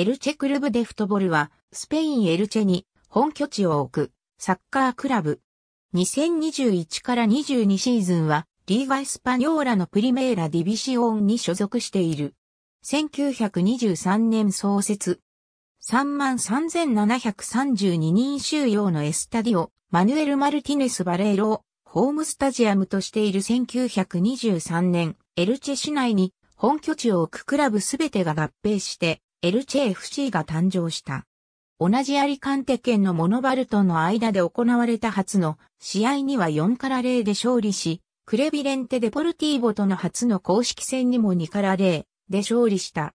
エルチェクルブデフトボルは、スペインエルチェに本拠地を置くサッカークラブ。2021から22シーズンは、リーガ・エスパニョーラのプリメーラ・ディビシオンに所属している。1923年創設。33,732人収容のエスタディオ、マヌエル・マルティネス・バレーロをホームスタジアムとしている1923年、エルチェ市内に本拠地を置くクラブすべてが合併して、エルチェ FC が誕生した。同じアリカンテ県のモノバルトの間で行われた初の試合には4から0で勝利し、クレビレンテ・デポルティーボとの初の公式戦にも2から0で勝利した。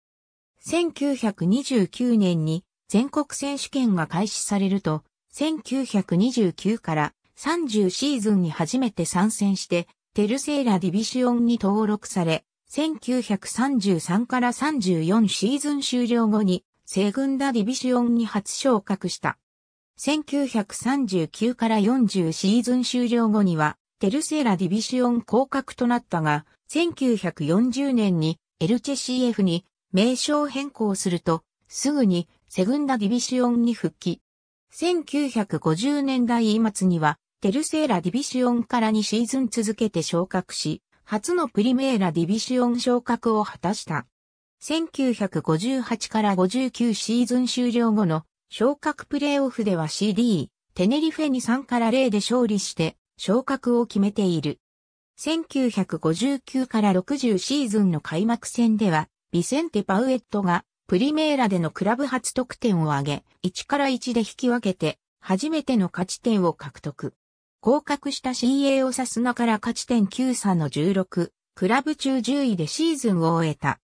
1929年に全国選手権が開始されると、1929から30シーズンに初めて参戦して、テルセーラディビシオンに登録され、1933から34シーズン終了後に、西軍ダディビシオンに初昇格した。1939から40シーズン終了後には、テルセーラディビシオン降格となったが、1940年にエルチェ CF に名称変更すると、すぐにセグンダディビシオンに復帰。1950年代末には、テルセーラディビシオンから2シーズン続けて昇格し、初のプリメーラディビシオン昇格を果たした。1958から59シーズン終了後の昇格プレーオフでは CD、テネリフェに3から0で勝利して昇格を決めている。1959から60シーズンの開幕戦では、ビセンテ・パウエットがプリメーラでのクラブ初得点を挙げ、1から1で引き分けて、初めての勝ち点を獲得。降格した CA をサスナから勝ち点9差の16、クラブ中10位でシーズンを終えた。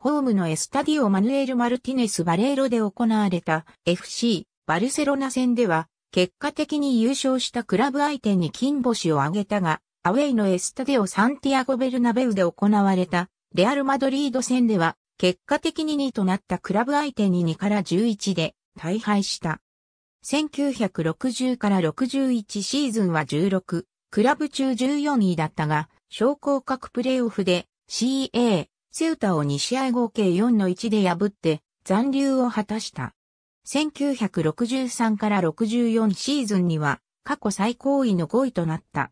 ホームのエスタディオ・マヌエル・マルティネス・バレーロで行われた FC バルセロナ戦では、結果的に優勝したクラブ相手に金星を挙げたが、アウェイのエスタディオ・サンティアゴ・ベルナベウで行われたレアル・マドリード戦では、結果的に2位となったクラブ相手に2から11で大敗した。1960から61シーズンは16、クラブ中14位だったが、昇降格プレーオフで CA、セウタを2試合合計4の1で破って残留を果たした。1963から64シーズンには過去最高位の5位となった。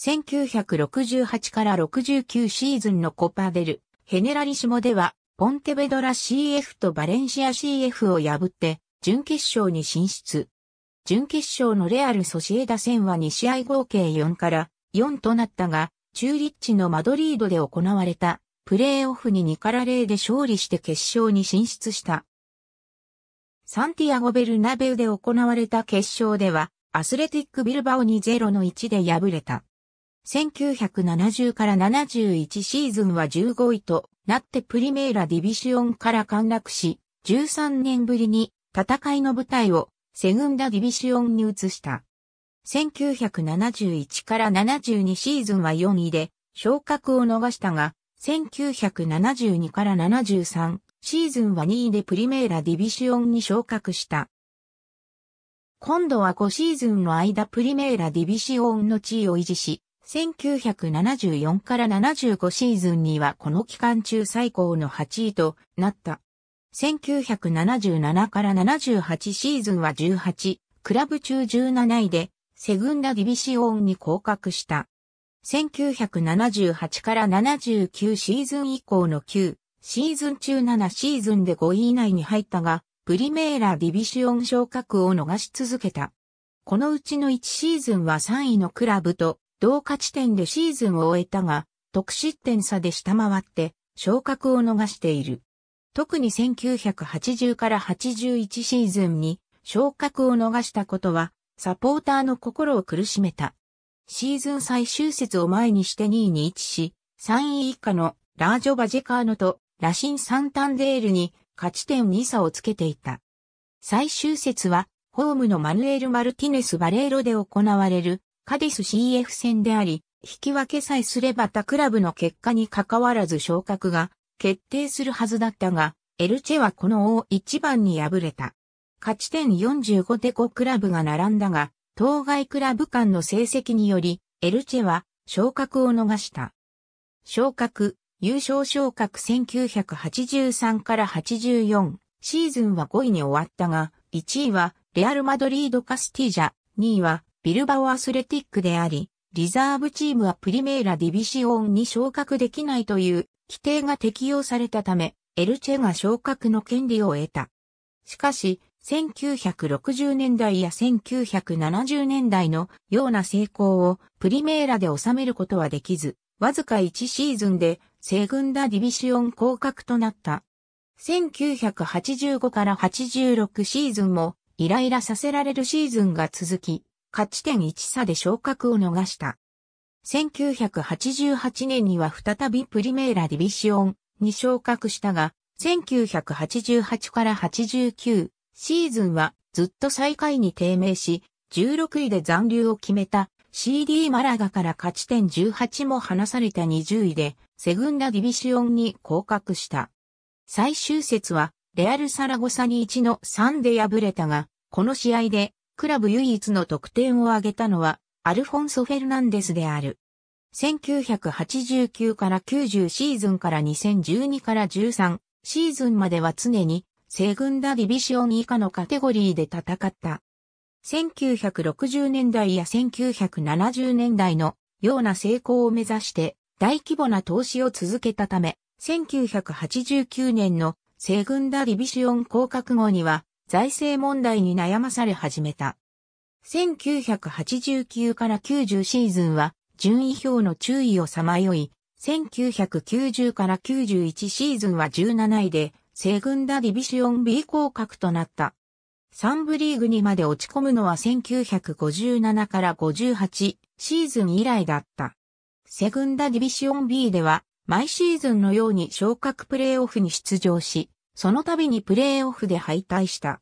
1968から69シーズンのコパデル、ヘネラリシモでは、ポンテベドラ CF とバレンシア CF を破って、準決勝に進出。準決勝のレアル・ソシエダ戦は2試合合計4から4となったが、中立地のマドリードで行われたプレーオフに2から0で勝利して決勝に進出した。サンティアゴ・ベルナベウで行われた決勝では、アスレティック・ビルバオに0の1で敗れた。1970から71シーズンは15位となってプリメーラ・ディビシオンから陥落し、13年ぶりに戦いの舞台をセグンダディビシオンに移した。1971から72シーズンは4位で昇格を逃したが、1972から73シーズンは2位でプリメーラディビシオンに昇格した。今度は5シーズンの間プリメーラディビシオンの地位を維持し、1974から75シーズンにはこの期間中最高の8位となった。1977から78シーズンは18、クラブ中17位で、セグンダディビシオンに降格した。1978から79シーズン以降の9、シーズン中7シーズンで5位以内に入ったが、プリメーラディビシオン昇格を逃し続けた。このうちの1シーズンは3位のクラブと同価地点でシーズンを終えたが、得失点差で下回って昇格を逃している。特に1980から81シーズンに昇格を逃したことは、サポーターの心を苦しめた。シーズン最終節を前にして2位に位置し、3位以下のラージョ・バジェカーノとラシン・サンタンデールに勝ち点2差をつけていた。最終節は、ホームのマヌエル・マルティネス・バレーロで行われるカディス CF 戦であり、引き分けさえすれば他クラブの結果に関わらず昇格が決定するはずだったが、エルチェはこの大一番に敗れた。勝ち点45で5クラブが並んだが、当該クラブ間の成績により、エルチェは昇格を逃した。昇格、優勝昇格1983から84シーズンは5位に終わったが、1位はレアル・マドリード・カスティジャ、2位はビルバオ・アスレティックであり、リザーブチームはプリメーラ・ディビシオンに昇格できないという規定が適用されたため、エルチェが昇格の権利を得た。しかし、1960年代や1970年代のような成功をプリメーラで収めることはできず、わずか1シーズンでセグンダディビシオン降格となった。1985から86シーズンもイライラさせられるシーズンが続き、勝ち点1差で昇格を逃した。1988年には再びプリメーラディビシオンに昇格したが、1988から89シーズンはずっと最下位に低迷し、16位で残留を決めた CD マラガから勝ち点18も離された20位で、セグンダディビシオンに降格した。最終節は、レアル・サラゴサに1の3で敗れたが、この試合で、クラブ唯一の得点を挙げたのは、アルフォンソ・フェルナンデスである。1989から90シーズンから2012から13シーズンまでは常に西軍ダディビシオン以下のカテゴリーで戦った。1960年代や1970年代のような成功を目指して大規模な投資を続けたため、1989年の西軍ダディビシオン降格後には財政問題に悩まされ始めた。1989から90シーズンは順位表の注意をさまよい、1990から91シーズンは17位で、セグンダディビシオン B 降格となった。3部リーグにまで落ち込むのは1957から58シーズン以来だった。セグンダディビシオン B では、毎シーズンのように昇格プレーオフに出場し、その度にプレーオフで敗退した。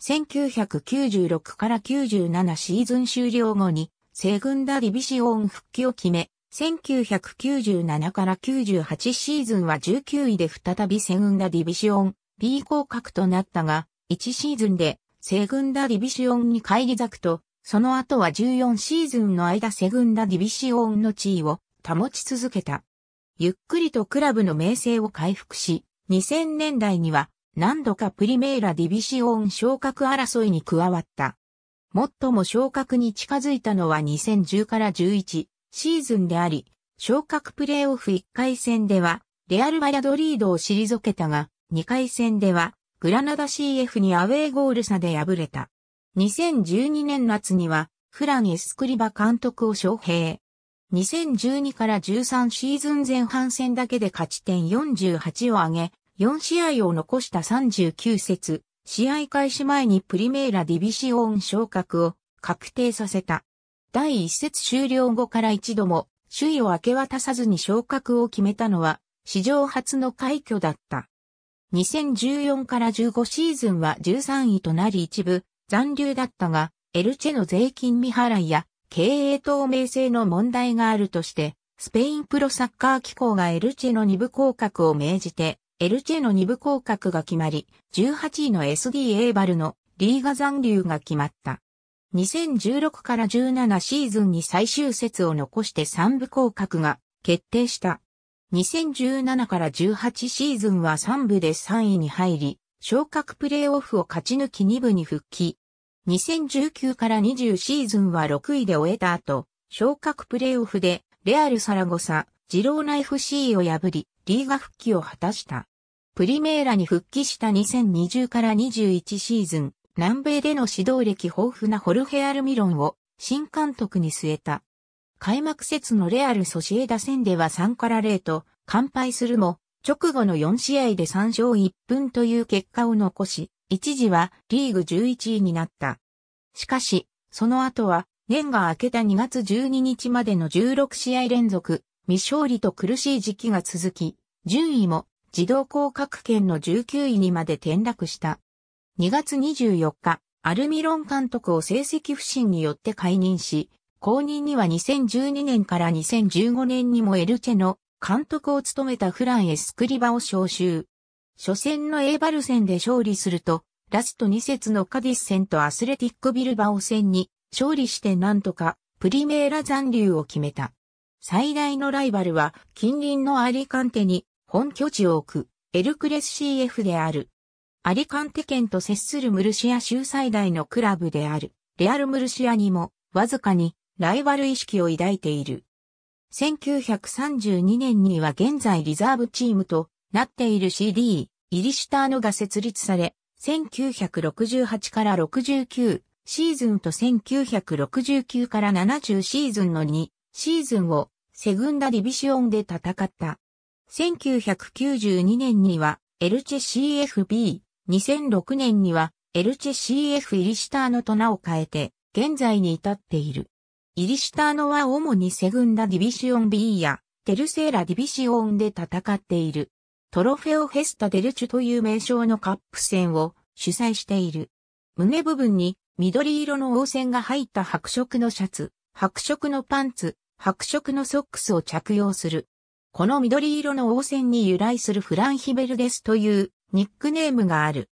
1996から97シーズン終了後に、西軍ダディビシオン復帰を決め、1997から98シーズンは19位で再びセグンダディビシオン B 降格となったが、1シーズンでセグンダディビシオンに返り咲くと、その後は14シーズンの間セグンダディビシオンの地位を保ち続けた。ゆっくりとクラブの名声を回復し、2000年代には何度かプリメーラ・ディビシオン昇格争いに加わった。最も昇格に近づいたのは2010から11シーズンであり、昇格プレーオフ1回戦では、レアル・バヤドリードを退けたが、2回戦では、グラナダ CF にアウェーゴール差で敗れた。2012年夏には、フラン・エスクリバ監督を招聘。2012から13シーズン前半戦だけで勝ち点48を上げ、4試合を残した39節、試合開始前にプリメーラディビシオン昇格を確定させた。第1節終了後から一度も首位を明け渡さずに昇格を決めたのは史上初の快挙だった。2014から15シーズンは13位となり一部残留だったが、エルチェの税金未払いや経営透明性の問題があるとして、スペインプロサッカー機構がエルチェの二部降格を命じて、エルチェの2部降格が決まり、18位の SD エバルのリーガ残留が決まった。2016から17シーズンに最終節を残して3部降格が決定した。2017から18シーズンは3部で3位に入り、昇格プレーオフを勝ち抜き2部に復帰。2019から20シーズンは6位で終えた後、昇格プレーオフでレアル・サラゴサ、ジローナ FC を破り、リーガ復帰を果たした。プリメーラに復帰した2020から21シーズン、南米での指導歴豊富なホルヘアルミロンを新監督に据えた。開幕節のレアルソシエダ戦では3から0と完敗するも、直後の4試合で3勝1分という結果を残し、一時はリーグ11位になった。しかし、その後は年が明けた2月12日までの16試合連続未勝利と苦しい時期が続き、順位も自動降格圏の19位にまで転落した。2月24日、アルミロン監督を成績不振によって解任し、後任には2012年から2015年にもエルチェの監督を務めたフラン・エスクリバを招集。初戦のエーバル戦で勝利すると、ラスト2節のカディス戦とアスレティックビルバオ戦に勝利してなんとかプリメーラ残留を決めた。最大のライバルは近隣のアリカンテに本拠地を置くエルクレス CF である。アリカンテ県と接するムルシア州最大のクラブであるレアル・ムルシアにもわずかにライバル意識を抱いている。1932年には現在リザーブチームとなっている CD イリシュターノが設立され、1968から69シーズンと1969から70シーズンの2シーズンをセグンダディビシオンで戦った。1992年にはエルチェ CFB、2006年にはエルチェ CF イリシターノと名を変えて現在に至っている。イリシターノは主にセグンダディビシオン B やテルセーラディビシオンで戦っている。トロフェオフェスタデルチュという名称のカップ戦を主催している。胸部分に緑色の黄線が入った白色のシャツ、白色のパンツ、白色のソックスを着用する。この緑色の王戦に由来するフランヒベルデスというニックネームがある。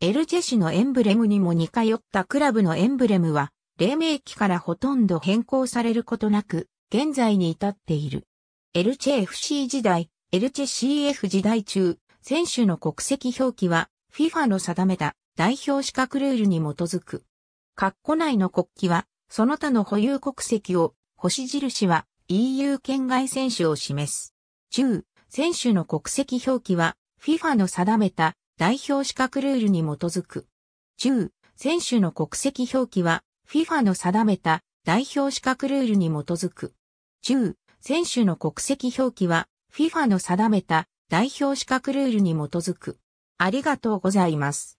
エルジェ氏のエンブレムにも似通ったクラブのエンブレムは、黎明期からほとんど変更されることなく、現在に至っている。エルチェ FC 時代、エルチェ CF 時代中、選手の国籍表記は、FIFA の定めた代表資格ルールに基づく。括弧内の国旗は、その他の保有国籍を星印は EU 圏外選手を示す。10、選手の国籍表記は FIFA の定めた代表資格ルールに基づく。10、選手の国籍表記は FIFA の定めた代表資格ルールに基づく。10、選手の国籍表記は FIFA の定めた代表資格ルールに基づく。ありがとうございます。